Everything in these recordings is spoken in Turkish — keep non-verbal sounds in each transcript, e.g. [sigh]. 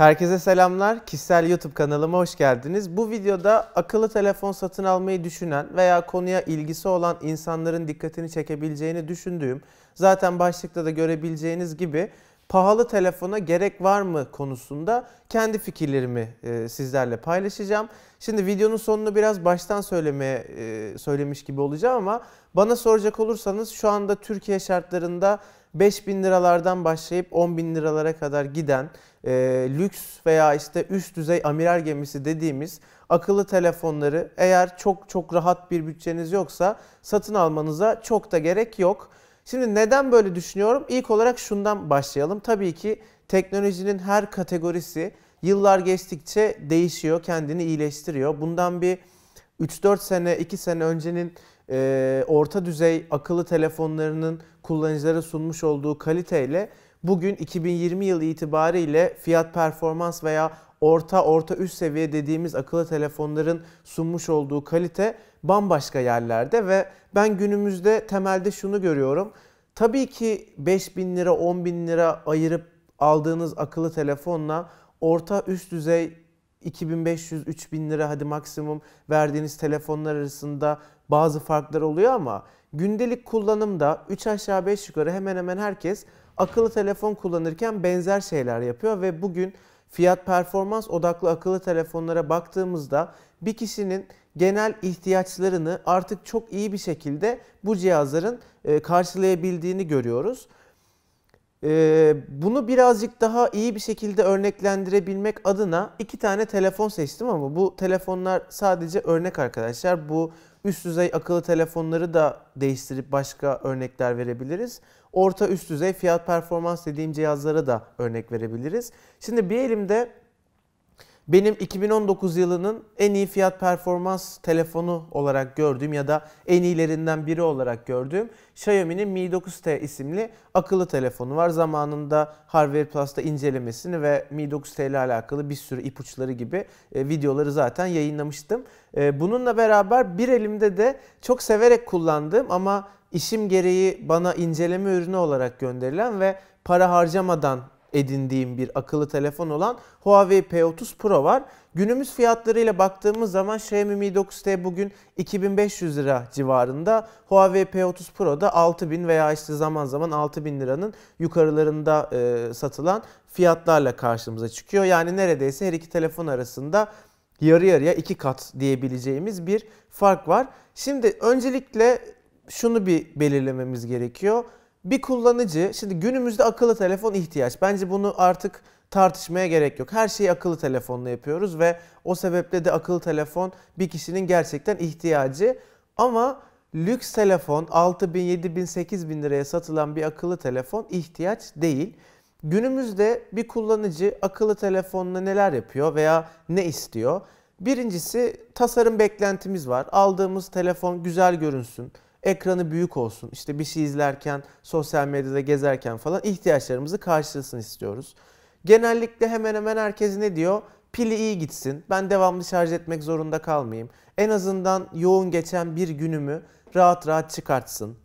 Herkese selamlar. Kişisel YouTube kanalıma hoş geldiniz. Bu videoda akıllı telefon satın almayı düşünen veya konuya ilgisi olan insanların dikkatini çekebileceğini düşündüğüm, zaten başlıkta da görebileceğiniz gibi pahalı telefona gerek var mı konusunda kendi fikirlerimi e, sizlerle paylaşacağım. Şimdi videonun sonunu biraz baştan söylemeye e, söylemiş gibi olacağım ama bana soracak olursanız şu anda Türkiye şartlarında 5 bin liralardan başlayıp 10 bin liralara kadar giden e, lüks veya işte üst düzey amiral gemisi dediğimiz akıllı telefonları eğer çok çok rahat bir bütçeniz yoksa satın almanıza çok da gerek yok. Şimdi neden böyle düşünüyorum? İlk olarak şundan başlayalım. Tabii ki teknolojinin her kategorisi yıllar geçtikçe değişiyor, kendini iyileştiriyor. Bundan bir 3-4 sene, 2 sene öncenin e, orta düzey akıllı telefonlarının kullanıcılara sunmuş olduğu kaliteyle bugün 2020 yılı itibariyle fiyat performans veya orta orta üst seviye dediğimiz akıllı telefonların sunmuş olduğu kalite bambaşka yerlerde ve ben günümüzde temelde şunu görüyorum. Tabii ki 5 bin lira 10 bin lira ayırıp aldığınız akıllı telefonla orta üst düzey 2500-3000 lira hadi maksimum verdiğiniz telefonlar arasında bazı farklar oluyor ama gündelik kullanımda 3 aşağı 5 yukarı hemen hemen herkes akıllı telefon kullanırken benzer şeyler yapıyor ve bugün fiyat performans odaklı akıllı telefonlara baktığımızda bir kişinin genel ihtiyaçlarını artık çok iyi bir şekilde bu cihazların e, karşılayabildiğini görüyoruz. E, bunu birazcık daha iyi bir şekilde örneklendirebilmek adına iki tane telefon seçtim ama bu telefonlar sadece örnek arkadaşlar. Bu üst düzey akıllı telefonları da değiştirip başka örnekler verebiliriz. Orta üst düzey fiyat performans dediğim cihazlara da örnek verebiliriz. Şimdi bir elimde benim 2019 yılının en iyi fiyat performans telefonu olarak gördüğüm ya da en iyilerinden biri olarak gördüğüm Xiaomi'nin Mi 9T isimli akıllı telefonu var. Zamanında Hardware Plus'ta incelemesini ve Mi 9T ile alakalı bir sürü ipuçları gibi e, videoları zaten yayınlamıştım. E, bununla beraber bir elimde de çok severek kullandığım ama işim gereği bana inceleme ürünü olarak gönderilen ve para harcamadan edindiğim bir akıllı telefon olan Huawei P30 Pro var. Günümüz fiyatlarıyla baktığımız zaman Xiaomi Mi 9T bugün 2500 lira civarında. Huawei P30 Pro da 6000 veya işte zaman zaman 6000 liranın yukarılarında e, satılan fiyatlarla karşımıza çıkıyor. Yani neredeyse her iki telefon arasında yarı yarıya iki kat diyebileceğimiz bir fark var. Şimdi öncelikle şunu bir belirlememiz gerekiyor bir kullanıcı, şimdi günümüzde akıllı telefon ihtiyaç. Bence bunu artık tartışmaya gerek yok. Her şeyi akıllı telefonla yapıyoruz ve o sebeple de akıllı telefon bir kişinin gerçekten ihtiyacı. Ama lüks telefon 6 bin, 7 bin, 8 bin liraya satılan bir akıllı telefon ihtiyaç değil. Günümüzde bir kullanıcı akıllı telefonla neler yapıyor veya ne istiyor? Birincisi tasarım beklentimiz var. Aldığımız telefon güzel görünsün ekranı büyük olsun. İşte bir şey izlerken, sosyal medyada gezerken falan ihtiyaçlarımızı karşılasın istiyoruz. Genellikle hemen hemen herkes ne diyor? Pili iyi gitsin. Ben devamlı şarj etmek zorunda kalmayayım. En azından yoğun geçen bir günümü rahat rahat çıkartsın.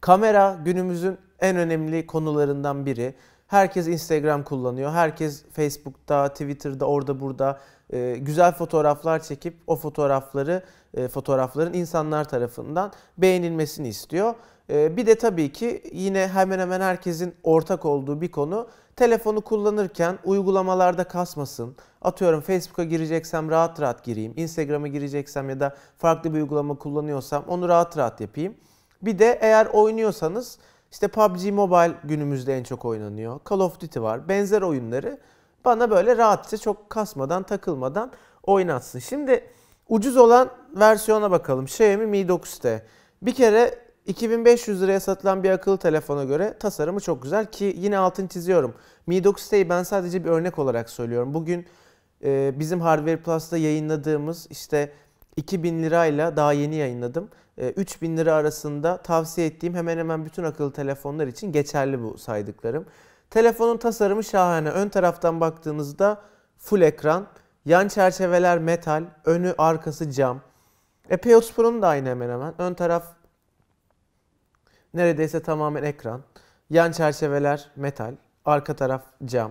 Kamera günümüzün en önemli konularından biri. Herkes Instagram kullanıyor. Herkes Facebook'ta, Twitter'da, orada burada e, güzel fotoğraflar çekip o fotoğrafları e, fotoğrafların insanlar tarafından beğenilmesini istiyor. E, bir de tabii ki yine hemen hemen herkesin ortak olduğu bir konu telefonu kullanırken uygulamalarda kasmasın. Atıyorum Facebook'a gireceksem rahat rahat gireyim. Instagram'a gireceksem ya da farklı bir uygulama kullanıyorsam onu rahat rahat yapayım. Bir de eğer oynuyorsanız işte PUBG Mobile günümüzde en çok oynanıyor. Call of Duty var. Benzer oyunları bana böyle rahatça çok kasmadan takılmadan oynatsın. Şimdi ucuz olan versiyona bakalım. Xiaomi Mi 9T. Bir kere 2500 liraya satılan bir akıllı telefona göre tasarımı çok güzel ki yine altını çiziyorum. Mi 9T'yi ben sadece bir örnek olarak söylüyorum. Bugün e, bizim Hardware Plus'ta yayınladığımız işte 2000 lirayla daha yeni yayınladım. E, 3000 lira arasında tavsiye ettiğim hemen hemen bütün akıllı telefonlar için geçerli bu saydıklarım. Telefonun tasarımı şahane. Ön taraftan baktığınızda full ekran. Yan çerçeveler metal. Önü arkası cam. E Peos Pro'nun da aynı hemen hemen. Ön taraf neredeyse tamamen ekran. Yan çerçeveler metal. Arka taraf cam.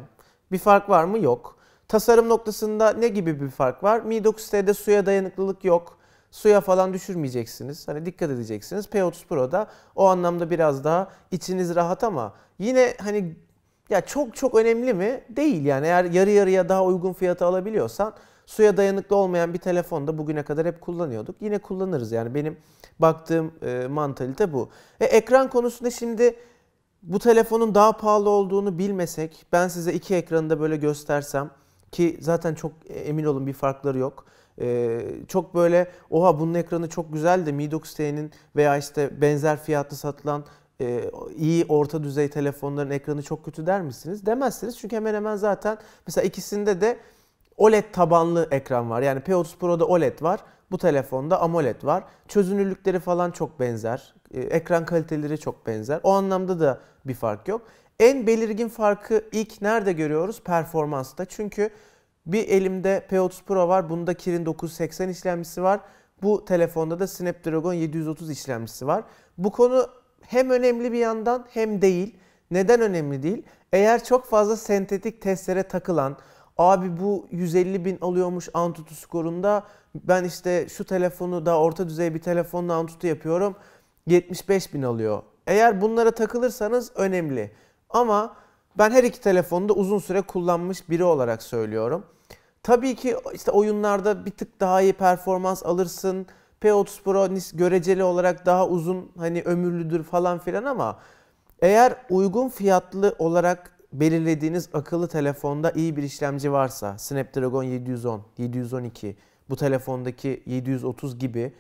Bir fark var mı? Yok. Tasarım noktasında ne gibi bir fark var? Mi 9T'de suya dayanıklılık yok. Suya falan düşürmeyeceksiniz. Hani dikkat edeceksiniz. P30 Pro'da o anlamda biraz daha içiniz rahat ama yine hani ya çok çok önemli mi? Değil yani eğer yarı yarıya daha uygun fiyata alabiliyorsan suya dayanıklı olmayan bir telefon da bugüne kadar hep kullanıyorduk. Yine kullanırız yani benim baktığım e, mantalite bu. E, ekran konusunda şimdi bu telefonun daha pahalı olduğunu bilmesek ben size iki ekranı da böyle göstersem ki zaten çok e, emin olun bir farkları yok. Ee, çok böyle oha bunun ekranı çok güzel de Mi tnin veya işte benzer fiyatlı satılan e, iyi orta düzey telefonların ekranı çok kötü der misiniz? Demezsiniz çünkü hemen hemen zaten mesela ikisinde de OLED tabanlı ekran var. Yani P30 Pro'da OLED var. Bu telefonda AMOLED var. Çözünürlükleri falan çok benzer. E, ekran kaliteleri çok benzer. O anlamda da bir fark yok. En belirgin farkı ilk nerede görüyoruz? Performansta. Çünkü bir elimde P30 Pro var. Bunda Kirin 980 işlemcisi var. Bu telefonda da Snapdragon 730 işlemcisi var. Bu konu hem önemli bir yandan hem değil. Neden önemli değil? Eğer çok fazla sentetik testlere takılan, abi bu 150 bin alıyormuş Antutu skorunda, ben işte şu telefonu da orta düzey bir telefonla Antutu yapıyorum, 75 bin alıyor. Eğer bunlara takılırsanız önemli. Ama ben her iki telefonu da uzun süre kullanmış biri olarak söylüyorum. Tabii ki işte oyunlarda bir tık daha iyi performans alırsın, P30 Pro göreceli olarak daha uzun hani ömürlüdür falan filan ama eğer uygun fiyatlı olarak belirlediğiniz akıllı telefonda iyi bir işlemci varsa Snapdragon 710, 712 bu telefondaki 730 gibi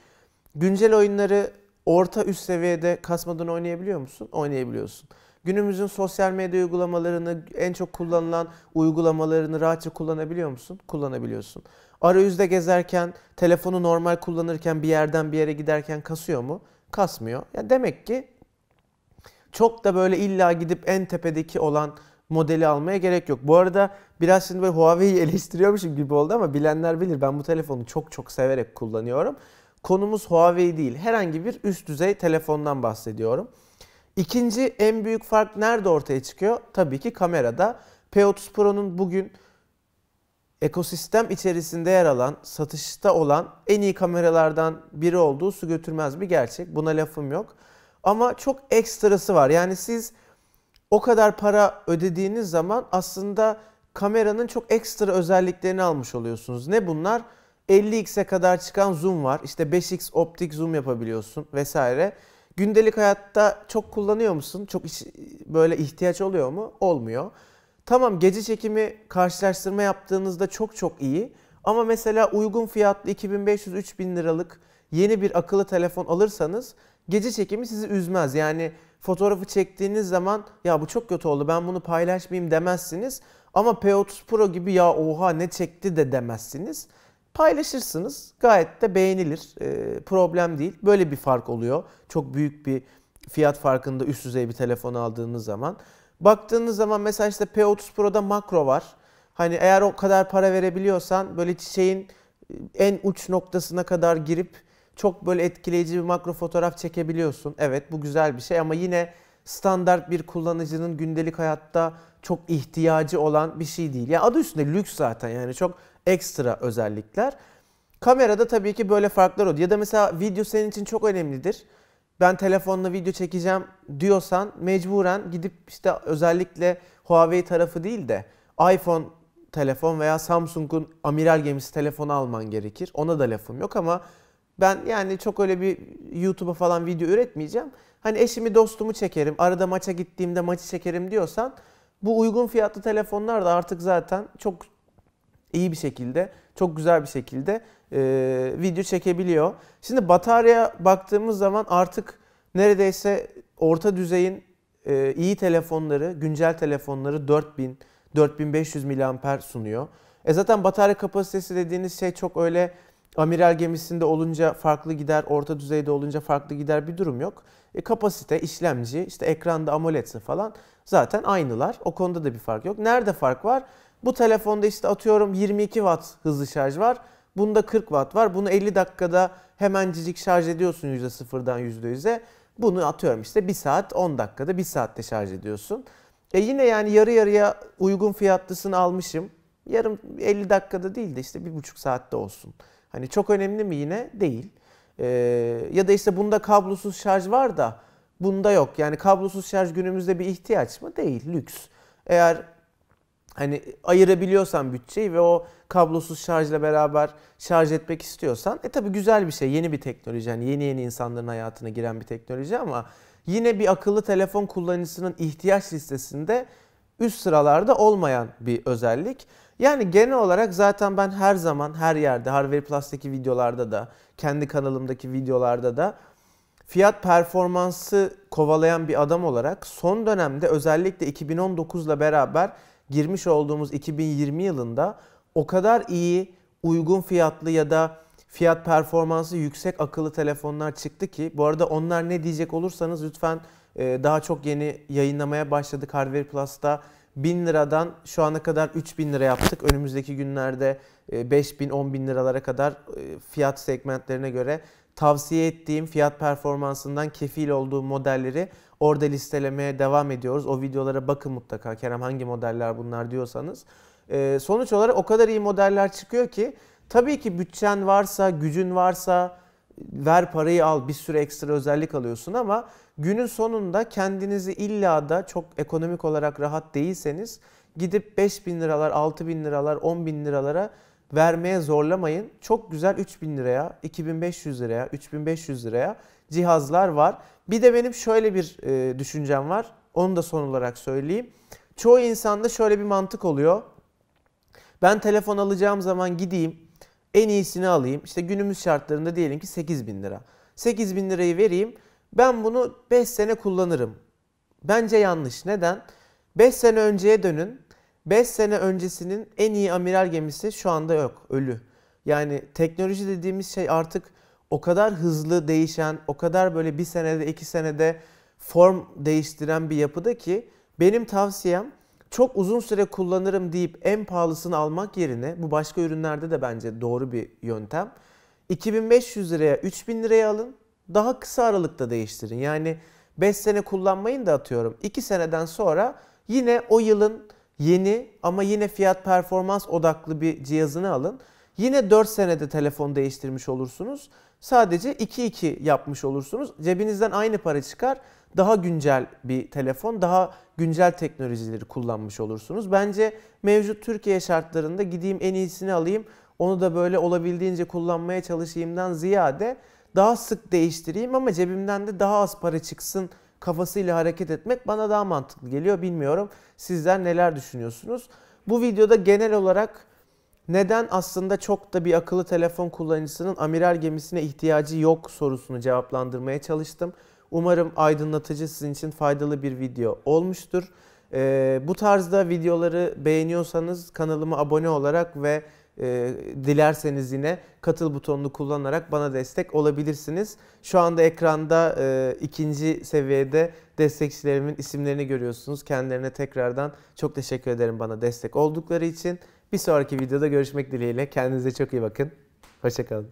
güncel oyunları orta üst seviyede kasmadan oynayabiliyor musun? Oynayabiliyorsun. Günümüzün sosyal medya uygulamalarını, en çok kullanılan uygulamalarını rahatça kullanabiliyor musun? Kullanabiliyorsun. Arayüzde gezerken, telefonu normal kullanırken bir yerden bir yere giderken kasıyor mu? Kasmıyor. Ya demek ki çok da böyle illa gidip en tepedeki olan modeli almaya gerek yok. Bu arada biraz şimdi böyle Huawei'yi [laughs] eleştiriyormuşum gibi oldu ama bilenler bilir ben bu telefonu çok çok severek kullanıyorum. Konumuz Huawei değil. Herhangi bir üst düzey telefondan bahsediyorum. İkinci en büyük fark nerede ortaya çıkıyor? Tabii ki kamerada. P30 Pro'nun bugün ekosistem içerisinde yer alan, satışta olan en iyi kameralardan biri olduğu su götürmez bir gerçek. Buna lafım yok. Ama çok ekstrası var. Yani siz o kadar para ödediğiniz zaman aslında kameranın çok ekstra özelliklerini almış oluyorsunuz. Ne bunlar? 50x'e kadar çıkan zoom var. İşte 5x optik zoom yapabiliyorsun vesaire. Gündelik hayatta çok kullanıyor musun? Çok böyle ihtiyaç oluyor mu? Olmuyor. Tamam gece çekimi karşılaştırma yaptığınızda çok çok iyi ama mesela uygun fiyatlı 2500-3000 liralık yeni bir akıllı telefon alırsanız gece çekimi sizi üzmez. Yani fotoğrafı çektiğiniz zaman ya bu çok kötü oldu ben bunu paylaşmayayım demezsiniz. Ama P30 Pro gibi ya oha ne çekti de demezsiniz. Paylaşırsınız gayet de beğenilir e, problem değil. Böyle bir fark oluyor çok büyük bir fiyat farkında üst düzey bir telefon aldığınız zaman. Baktığınız zaman mesela işte P30 Pro'da makro var. Hani eğer o kadar para verebiliyorsan böyle çiçeğin e, en uç noktasına kadar girip çok böyle etkileyici bir makro fotoğraf çekebiliyorsun. Evet bu güzel bir şey ama yine standart bir kullanıcının gündelik hayatta çok ihtiyacı olan bir şey değil. Ya yani adı üstünde lüks zaten yani çok ekstra özellikler. Kamerada tabii ki böyle farklar oluyor. Ya da mesela video senin için çok önemlidir ben telefonla video çekeceğim diyorsan mecburen gidip işte özellikle Huawei tarafı değil de iPhone telefon veya Samsung'un amiral gemisi telefonu alman gerekir. Ona da lafım yok ama ben yani çok öyle bir YouTube'a falan video üretmeyeceğim. Hani eşimi dostumu çekerim, arada maça gittiğimde maçı çekerim diyorsan bu uygun fiyatlı telefonlar da artık zaten çok iyi bir şekilde, çok güzel bir şekilde e, video çekebiliyor. Şimdi batarya baktığımız zaman artık neredeyse orta düzeyin e, iyi telefonları, güncel telefonları 4000, 4500 miliamper sunuyor. E zaten batarya kapasitesi dediğiniz şey çok öyle amiral gemisinde olunca farklı gider, orta düzeyde olunca farklı gider bir durum yok. E, kapasite, işlemci, işte ekranda AMOLED'si falan zaten aynılar. O konuda da bir fark yok. Nerede fark var? Bu telefonda işte atıyorum 22 watt hızlı şarj var. Bunda 40 watt var. Bunu 50 dakikada hemencik şarj ediyorsun %0'dan %100'e. Bunu atıyorum işte 1 saat 10 dakikada 1 saatte şarj ediyorsun. E yine yani yarı yarıya uygun fiyatlısını almışım. Yarım 50 dakikada değil de işte bir buçuk saatte olsun. Hani çok önemli mi yine? Değil. Ee, ya da işte bunda kablosuz şarj var da bunda yok. Yani kablosuz şarj günümüzde bir ihtiyaç mı? Değil. Lüks. Eğer hani ayırabiliyorsan bütçeyi ve o kablosuz şarjla beraber şarj etmek istiyorsan e tabi güzel bir şey yeni bir teknoloji yani yeni yeni insanların hayatına giren bir teknoloji ama yine bir akıllı telefon kullanıcısının ihtiyaç listesinde üst sıralarda olmayan bir özellik. Yani genel olarak zaten ben her zaman her yerde Harvey Plus'taki videolarda da kendi kanalımdaki videolarda da fiyat performansı kovalayan bir adam olarak son dönemde özellikle 2019'la beraber girmiş olduğumuz 2020 yılında o kadar iyi, uygun fiyatlı ya da fiyat performansı yüksek akıllı telefonlar çıktı ki bu arada onlar ne diyecek olursanız lütfen e, daha çok yeni yayınlamaya başladık Hardware Plus'ta. 1000 liradan şu ana kadar 3000 lira yaptık. Önümüzdeki günlerde 5000 e, 10000 liralara kadar e, fiyat segmentlerine göre tavsiye ettiğim fiyat performansından kefil olduğu modelleri Orada listelemeye devam ediyoruz. O videolara bakın mutlaka Kerem hangi modeller bunlar diyorsanız. E, sonuç olarak o kadar iyi modeller çıkıyor ki tabii ki bütçen varsa, gücün varsa ver parayı al bir sürü ekstra özellik alıyorsun ama günün sonunda kendinizi illa da çok ekonomik olarak rahat değilseniz gidip 5 bin liralar, 6 bin liralar, 10 bin liralara vermeye zorlamayın. Çok güzel 3 bin liraya, 2500 liraya, 3500 liraya cihazlar var. Bir de benim şöyle bir e, düşüncem var. Onu da son olarak söyleyeyim. Çoğu insanda şöyle bir mantık oluyor. Ben telefon alacağım zaman gideyim en iyisini alayım. İşte günümüz şartlarında diyelim ki 8 bin lira. 8 bin lirayı vereyim. Ben bunu 5 sene kullanırım. Bence yanlış. Neden? 5 sene önceye dönün. 5 sene öncesinin en iyi amiral gemisi şu anda yok. Ölü. Yani teknoloji dediğimiz şey artık o kadar hızlı değişen, o kadar böyle bir senede, iki senede form değiştiren bir yapıda ki benim tavsiyem çok uzun süre kullanırım deyip en pahalısını almak yerine bu başka ürünlerde de bence doğru bir yöntem. 2500 liraya 3000 liraya alın. Daha kısa aralıkta değiştirin. Yani 5 sene kullanmayın da atıyorum. 2 seneden sonra yine o yılın yeni ama yine fiyat performans odaklı bir cihazını alın. Yine 4 senede telefon değiştirmiş olursunuz. Sadece 2-2 yapmış olursunuz. Cebinizden aynı para çıkar. Daha güncel bir telefon, daha güncel teknolojileri kullanmış olursunuz. Bence mevcut Türkiye şartlarında gideyim en iyisini alayım, onu da böyle olabildiğince kullanmaya çalışayımdan ziyade daha sık değiştireyim ama cebimden de daha az para çıksın kafasıyla hareket etmek bana daha mantıklı geliyor. Bilmiyorum sizler neler düşünüyorsunuz. Bu videoda genel olarak neden aslında çok da bir akıllı telefon kullanıcısının amiral gemisine ihtiyacı yok sorusunu cevaplandırmaya çalıştım. Umarım aydınlatıcı sizin için faydalı bir video olmuştur. Ee, bu tarzda videoları beğeniyorsanız kanalıma abone olarak ve e, dilerseniz yine katıl butonunu kullanarak bana destek olabilirsiniz. Şu anda ekranda e, ikinci seviyede destekçilerimin isimlerini görüyorsunuz. Kendilerine tekrardan çok teşekkür ederim bana destek oldukları için. Bir sonraki videoda görüşmek dileğiyle. Kendinize çok iyi bakın. Hoşçakalın.